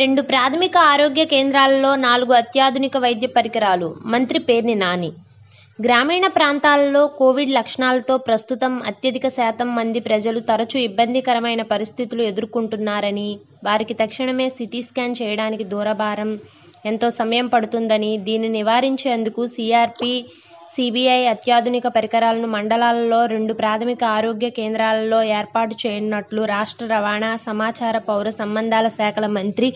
రెండు ప్రాథమిక ఆరోగ్య కేంద్రాలలో నాలుగు అత్యాధునిక వైద్య పరికరాలు మంత్రి పేర్ని నాని గ్రామీణ ప్రాంతాలలో కోవిడ్ లక్షణాలతో ప్రస్తుతం అత్యధిక శాతం మంది ప్రజలు తరచూ ఇబ్బందికరమైన పరిస్థితులు ఎదుర్కొంటున్నారని వారికి తక్షణమే సిటీ స్కాన్ చేయడానికి దూరభారం ఎంతో సమయం పడుతుందని దీన్ని నివారించేందుకు సిఆర్పి సీబీఐ అత్యాధునిక పరికరాలను మండలాల్లో రెండు ప్రాథమిక ఆరోగ్య కేంద్రాలలో ఏర్పాటు చేయనున్నట్లు రాష్ట్ర రవాణా, సమాచార, పౌర సంబంధాల శాఖల మంత్రి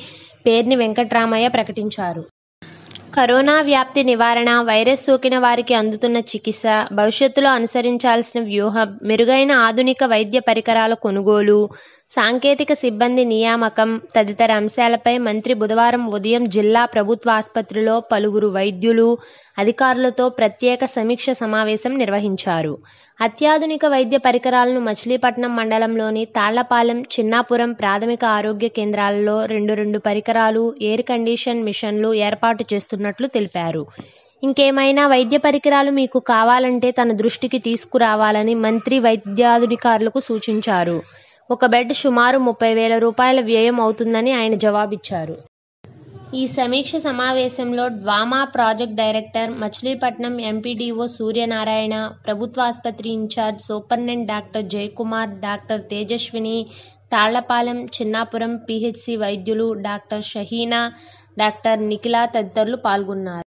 పేర్ని వెంకట్రామయ్య ప్రకటించారు. కరోనా వ్యాప్తి నివారణ వైరస్ సోకిన వారికి అందుతున్న చికిత్స భవిష్యత్తులో అనుసరించాల్సిన వ్యూహం మెరుగైన ఆధునిక వైద్య పరికరాల కొనుగోలు సాంకేతిక సిబ్బంది నియామకం తదితర అంశాలపై మంత్రి బుధవారం ఉదయం జిల్లా ప్రభుత్వ ఆసుపత్రిలో పలువురు వైద్యులు అధికారులతో ప్రత్యేక సమీక్ష సమావేశం నిర్వహించారు అత్యాధునిక వైద్య పరికరాలను మచిలీపట్నం మండలంలోని తాళ్లపాలెం చిన్నాపురం ప్రాథమిక ఆరోగ్య కేంద్రాలలో రెండు రెండు పరికరాలు ఎయిర్ కండిషన్ మిషన్లు ఏర్పాటు చేస్తున్నారు తీసుకుంటున్నట్లు తెలిపారు ఇంకేమైనా వైద్య పరికరాలు మీకు కావాలంటే తన దృష్టికి తీసుకురావాలని మంత్రి వైద్యాధికారులకు సూచించారు ఒక బెడ్ సుమారు ముప్పై వేల రూపాయల వ్యయం అవుతుందని ఆయన జవాబిచ్చారు ఈ సమీక్ష సమావేశంలో DWAMA project director Machilipatnam MPDO Suryanarayana ప్రభుత్వ ఆసుపత్రి in charge superintendent doctor Jayakumar doctor Tejaswini Tallapalem Chinnapuram PHC వైద్యులు డాక్టర్ షహీనా డాక్టర్ నిఖిల తదితరులు పాల్గొన్నారు